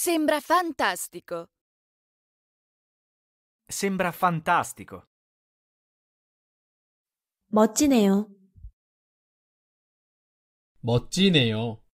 Sembra fantastico. Sembra fantastico. 멋지네요. 멋지네요.